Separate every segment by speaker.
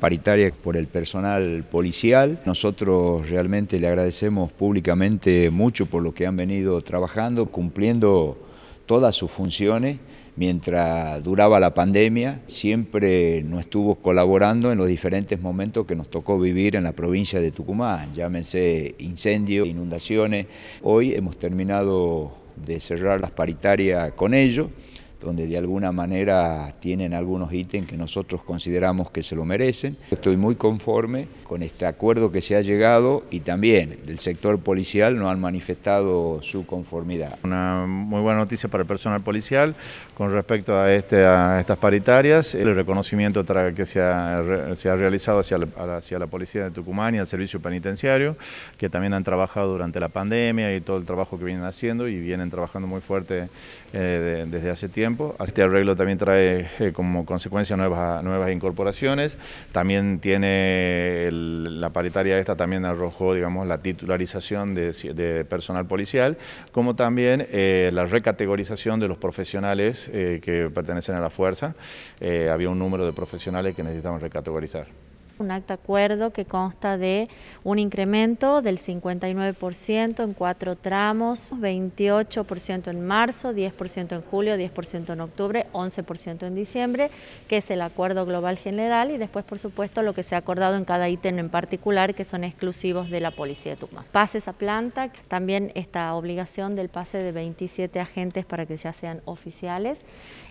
Speaker 1: paritaria por el personal policial. Nosotros realmente le agradecemos públicamente mucho por lo que han venido trabajando, cumpliendo todas sus funciones mientras duraba la pandemia, siempre nos estuvo colaborando en los diferentes momentos que nos tocó vivir en la provincia de Tucumán, llámense incendios, inundaciones. Hoy hemos terminado de cerrar las paritarias con ellos donde de alguna manera tienen algunos ítems que nosotros consideramos que se lo merecen. Estoy muy conforme con este acuerdo que se ha llegado y también del sector policial no han manifestado su conformidad. Una muy buena noticia para el personal
Speaker 2: policial con respecto a, este, a estas paritarias, el reconocimiento que se ha, se realizado hacia la, Policía de Tucumán y al Servicio Penitenciario, que también han trabajado durante la pandemia y todo el trabajo que vienen haciendo y vienen trabajando muy fuerte eh, desde hace tiempo este arreglo también trae eh, como consecuencia nuevas, incorporaciones. También tiene la paritaria esta también arrojó, digamos, la titularización de, personal policial, como también eh, la recategorización de los profesionales eh, que pertenecen a la fuerza. había un número de profesionales que necesitaban recategorizar.
Speaker 3: Un acta acuerdo que consta de un incremento del 59% en cuatro tramos, 28% en marzo, 10% en julio, 10% en octubre, 11% en diciembre, que es el acuerdo global general y después, por supuesto, lo que se ha acordado en cada ítem en particular, que son exclusivos de la Policía de Tucumán. Pases a planta, también esta obligación del pase de 27 agentes para que ya sean oficiales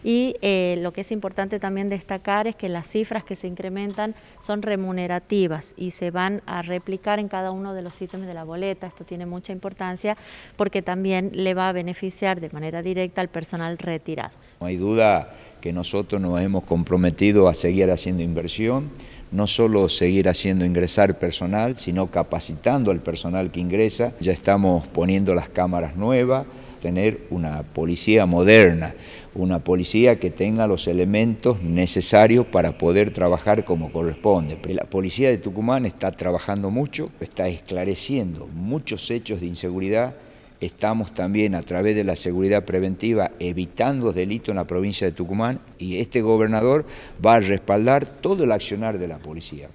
Speaker 3: y eh, lo que es importante también destacar es que las cifras que se incrementan son remunerativas y se van a replicar en cada uno de los ítems de la boleta. Esto tiene mucha importancia porque también le va a beneficiar de manera directa al personal retirado.
Speaker 1: No hay duda que nosotros nos hemos comprometido a seguir haciendo inversión, no solo seguir haciendo ingresar personal, sino capacitando al personal que ingresa. Ya estamos poniendo las cámaras nuevas, tener una policía moderna, una policía que tenga los elementos necesarios para poder trabajar como corresponde. La policía de Tucumán está trabajando mucho, está esclareciendo muchos hechos de inseguridad. Estamos también a través de la seguridad preventiva evitando delitos en la provincia de Tucumán y este gobernador va a respaldar todo el accionar de la policía.